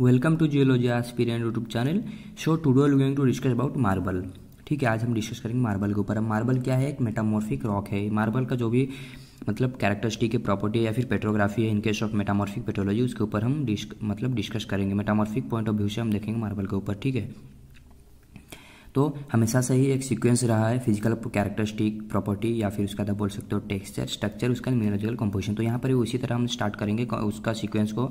welcome to geology aspirant YouTube channel so today we going to discuss about marble ठीक है आज हम discuss करेंगे मार्बल के ऊपर मार्बल क्या है एक मेटामॉर्फिक रॉक है मार्बल का जो भी मतलब कैरेक्टरिस्टिक है प्रॉपर्टी या फिर पेट्रोग्राफी है in case of metamorphic petrology उसके ऊपर हम डिस्क मतलब डिस्कस करेंगे मेटामॉर्फिक पॉइंट ऑफ व्यू से हम देखेंगे मार्बल के ऊपर ठीक है तो हमेशा से ही एक सीक्वेंस रहा है फिजिकल कैरेक्टरिस्टिक प्रॉपर्टी या फिर उसका बोल सकते हो टेक्सचर स्ट्रक्चर उसका मिनरल कंपोजिशन तो यहाँ पर भी उसी तरह हम स्टार्ट करेंगे उसका सीक्वेंस को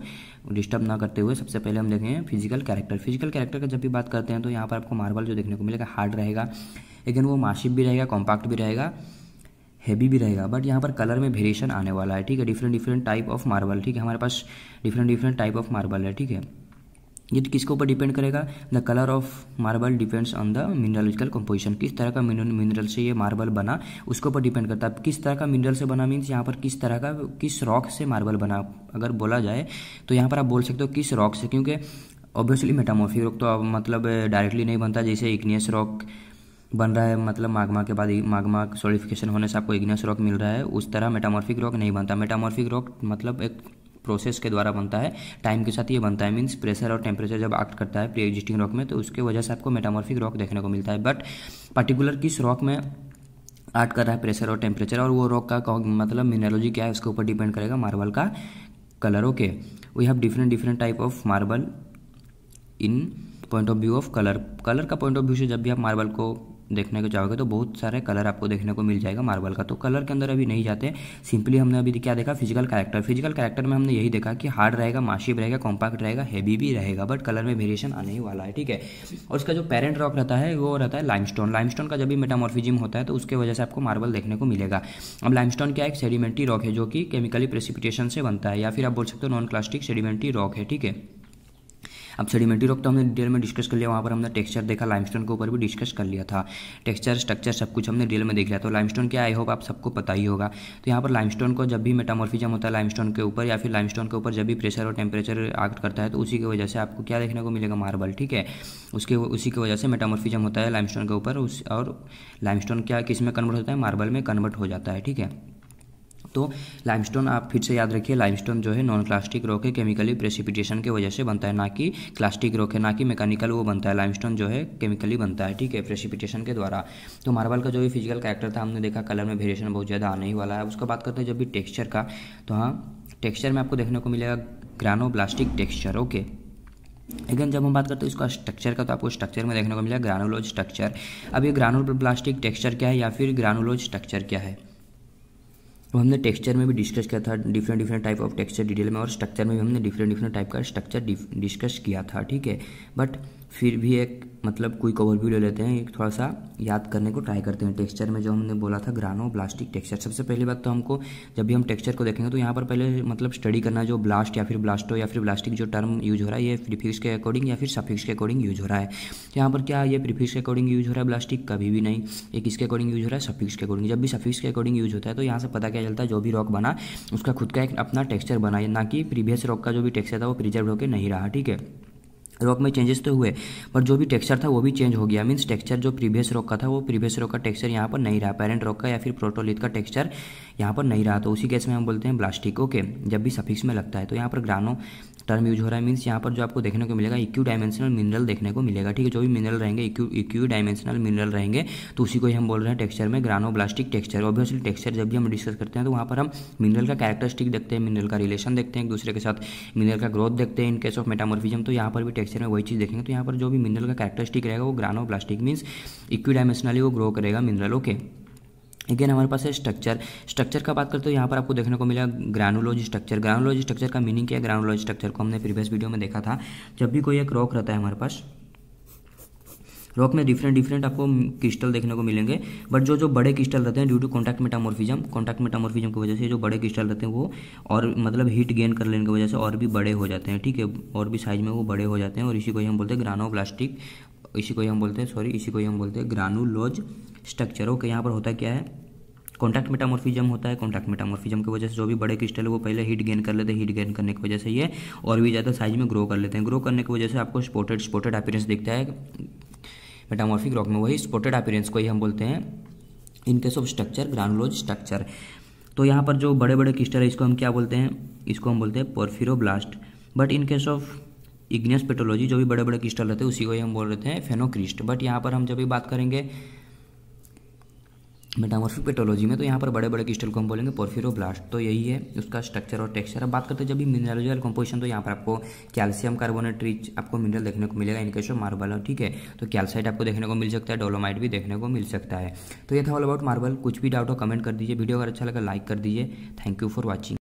डिस्टर्ब ना करते हुए सबसे पहले हम देखेंगे फिजिकल कैरेक्टर फिजिकल कैरेक्टर का जब भी बात करते हैं तो यहाँ पर आपको मार्बल जो देखने को मिलेगा हार्ड रहेगा लेकिन वो मार्शिप भी रहेगा कॉम्पैक्ट भी रहेगा हैवी भी रहेगा बट यहाँ पर कलर में वेरिएशन आने वाला है ठीक है different different type of marble ठीक है हमारे पास different different type of marble है ठीक है ये तो किसके ऊपर डिपेंड करेगा the colour of marble depends on the mineralogical composition किस तरह का मिनरल से ये मार्बल बना उसके ऊपर डिपेंड करता है किस तरह का मिनरल से बना मीन्स यहाँ पर किस तरह का किस रॉक से मार्बल बना अगर बोला जाए तो यहाँ पर आप बोल सकते हो किस रॉक से क्योंकि ऑब्वियसली मेटामोफिक रॉक तो अब मतलब डायरेक्टली नहीं बनता जैसे इग्नियस रॉक बन रहा है मतलब मागमा के बाद मागमा सोलिफिकेशन होने से आपको इग्नियस रॉक मिल रहा है उस तरह मेटामॉर्फिक रॉक नहीं बनता मेटामॉर्फिक रॉक मतलब एक प्रोसेस के द्वारा बनता है टाइम के साथ ये बनता है मीन्स प्रेशर और टेम्परेचर जब एक्ट करता है प्री एग्जिस्टिंग रॉक में तो उसके वजह से आपको मेटामॉर्फिक रॉक देखने को मिलता है बट पर्टिकुलर किस रॉक में एक्ट कर रहा है प्रेशर और टेम्परेचर और वो रॉक का मतलब मिनरोलॉजी क्या है उसके ऊपर डिपेंड करेगा मार्बल का colour okay we have different different type of marble in point of view of colour colour का पॉइंट ऑफ व्यू से जब भी आप मार्बल को देखने को जाओगे तो बहुत सारे कलर आपको देखने को मिल जाएगा मार्बल का तो कलर के अंदर अभी नहीं जाते सिंपली हमने अभी क्या देखा फिजिकल कैरेक्टर फिजिकल कैरेक्टर में हमने यही देखा कि हार्ड रहेगा माशिप रहेगा कॉम्पैक्ट रहेगा हैवी भी रहेगा बट कलर में वेरिएशन आने ही वाला है ठीक है और उसका जो पेरेंट रॉक रहता है वो रहता है लाइमस्टोन लाइमस्टोन का जब भी मेटामॉर्फिज्म होता है तो उसके वजह से आपको मार्बल देखने को मिलेगा अब लाइमस्टोन क्या एक सेडिमेंट्री रॉक है जो कि केमिकली प्रेसिपिटेशन से बनता है या फिर आप बोल सकते हो नॉन क्लास्टिक सेडिमेंट्री रॉक है ठीक है अब सेडिमेंट्री रॉक तो हमने डिटेल में डिस्कस कर लिया वहाँ पर हमने टेक्सचर देखा लाइमस्टोन के ऊपर भी डिस्कस कर लिया था टेक्सचर स्ट्रक्चर सब कुछ हमने डिटेल में देख लिया तो लाइमस्टोन क्या आई होप आप सबको पता ही होगा तो यहाँ पर लाइमस्टोन को जब भी मेटामोफिजम होता है लाइम के ऊपर या फिर लाइमस्टोन के ऊपर जब भी प्रेशर और टेम्परेचर एक्ट करता है तो उसी की वजह से आपको क्या देखने को मिलेगा मार्बल ठीक है उसके उसी की वजह से मेटामोफिजम होता है लाइमस्टोन के ऊपर उस और लाइमस्टोन क्या किस में कन्वर्ट होता है मार्बल में कन्वर्ट हो जाता है ठीक है तो लाइमस्टोन आप फिर से याद रखिए लाइमस्टोन जो है नॉन क्लास्टिक रॉक है केमिकली प्रेसिपिटेशन की वजह से बनता है ना कि क्लास्टिक रॉक है ना कि मैकेनिकल वो बनता है लाइमस्टोन जो है केमिकली बनता है ठीक है प्रेसिपिटेशन के द्वारा तो मार्बल का जो भी फिजिकल कैरेक्टर था हमने देखा कलर में वेरिएशन बहुत ज़्यादा आने ही वाला है उसका बात करते हैं जब भी टेक्स्चर का तो हाँ टेक्स्चर में आपको देखने को मिलेगा ग्रानोब्लास्टिक टेक्स्चर ओके लेकिन जब हम बात करते हैं इसका स्ट्रक्चर का तो आपको स्ट्रक्चर में देखने को मिलेगा ग्रानुलोज स्ट्रक्चर अब ये ग्रानुल प्लास्टिक टेक्स्चर क्या है या फिर ग्रानुलोज स्ट्रक्चर क्या है वो हमने टेक्सचर में भी डिस्कस किया था different different type of texture detail में और स्ट्रक्चर में भी हमने डिफरेंट डिफरेंट टाइप का स्ट्रक्चर डिस्कस किया था ठीक है बट फिर भी एक मतलब कोई भी ले लेते हैं एक थोड़ा सा याद करने को ट्राई करते हैं टेक्सचर में जो हमने बोला था ग्रानो ब्लास्टिक टेक्सचर सबसे पहली बात तो हमको जब भी हम टेक्सचर को देखेंगे तो यहाँ पर पहले मतलब स्टडी करना जो ब्लास्ट या फिर ब्लास्टो या फिर ब्लास्टिक जो टर्म यूज हो रहा है ये प्रीफिक्स के अकॉर्डिंग या फिर सफिक्स के अकॉर्डिंग यूज हो रहा है यहाँ पर क्या ये प्रीफिक्स के अकॉर्डिंग यूज हो रहा है ब्लास्टिक कभी भी नहीं ये किसके अकॉर्डिंग यूज हो रहा है सफिक्स के अकॉर्डिंग जब भी सफिक्स के अकॉर्डिंग यूज होता है तो यहाँ से पता क्या चलता है जो भी रॉक बना उसका खुद का एक अपना टेक्सचर बना ना कि प्रीवियस रॉक का जो भी टेक्सचर था वो प्रिजर्व होकर नहीं रहा ठीक है रॉक में चेंजेस तो हुए पर जो भी टेक्सचर था वो भी चेंज हो गया मीन्स टेक्सचर जो प्रीवियस रॉक का था वो प्रीवियस रॉक का टेक्सचर यहाँ पर नहीं रहा पेरेंट रॉक का या फिर प्रोटोलिथ का टेक्सचर यहाँ पर नहीं रहा तो उसी केस में हम बोलते हैं ब्लास्टिक ओके जब भी सफिक्स में लगता है तो यहाँ पर ग्रानो टर्म यूज हो रहा है मीन्स यहाँ पर जो आपको देखने को मिलेगा इक्यू डायमेंशनल मिनरल देखने को मिलेगा ठीक है जो भी मिनरल रहेंगे इक्यू डायमेंशनल मिनरल रहेंगे तो उसी को ही हम बोल रहे हैं टेक्सचर में granoblastic texture obviously texture जब भी हम डिस्कस करते हैं तो वहाँ पर हम मिनरल का कैरेक्टरिस्टिक देखते हैं मिनरल का रिलेशन देखते हैं एक दूसरे के साथ मिनरल का ग्रोथ देखते हैं इन केस ऑफ मेटामोर्फिज्म तो यहाँ पर भी टेक्सचर में वही चीज़ देखेंगे तो यहाँ पर जो भी मिनरल का कैरेक्टरिस्टिक रहेगा वो granoblastic means equidimensionally वो ग्रो करेगा मिनरल ओके अगेन हमारे पास है स्ट्रक्चर स्ट्रक्चर का बात करते तो यहाँ पर आपको देखने को मिला ग्रानोलॉजी स्ट्रक्चर ग्रानुलोज स्ट्रक्चर का मीनिंग क्या है ग्रानुलोज स्ट्रक्चर को हमने प्रीवियस वीडियो में देखा था जब भी कोई एक रॉक रहता है हमारे पास रॉक में डिफरेंट डिफरेंट आपको क्रिस्टल देखने को मिलेंगे बट जो जो बड़े क्रिस्टल रहते हैं due to contact metamorphism contact metamorphism की वजह से जो बड़े क्रिस्टल रहते हैं वो और मतलब हीट गेन कर लेने की वजह से और भी बड़े हो जाते हैं ठीक है और भी साइज में वो बड़े हो जाते हैं और इसी को ही हम बोलते हैं प्लास्टिक इसी को ही हम बोलते हैं सॉरी इसी को ही हम बोलते हैं ग्रानुलोज स्ट्रक्चर ओके यहाँ पर होता क्या है कॉन्टैक्ट मेटामोर्फिजम होता है कॉन्टैक्ट मेटामोर्फिजम की वजह से जो भी बड़े क्रिस्टल है वो पहले हीट गेन कर लेते हैं हीट गेन करने की वजह से ये और भी ज़्यादा साइज में ग्रो कर लेते हैं ग्रो करने की वजह से आपको स्पोटेड स्पोटेड अपीरेंस दिखता है मेटामॉर्फिक रॉक में वही स्पोटेड अपीरेंस को ही हम बोलते हैं in case of structure granulose structure तो यहाँ पर जो बड़े बड़े क्रिस्टल है इसको हम क्या बोलते हैं इसको हम बोलते हैं blast but in case of igneous petrology जो भी बड़े बड़े क्रिस्टल रहते हैं उसी को ही हम बोल रहे थे फेनोक्रिस्ट बट यहाँ पर हम जब भी बात करेंगे मेटामोर्फिक पेटोलॉजी में तो यहाँ पर बड़े बड़े क्रिस्टल को हम बोलेंगे पोर्फिरोब्लास्ट तो यही है उसका स्ट्रक्चर और टेक्सचर अब बात करते हैं जब भी मिनरलॉजिकल कंपोजिशन तो यहाँ पर आपको कैल्शियम कार्बोनेट रिच आपको मिनरल देखने को मिलेगा इनकेशो मार्बल और ठीक है तो कैल्साइट आपको देखने को मिल सकता है डोलोमाइट भी देखने को मिल सकता है तो ये था ऑल अबाउट मार्बल कुछ भी डाउट हो कमेंट कर दीजिए वीडियो अगर अच्छा लगा लाइक कर दीजिए थैंक यू फॉर वॉचिंग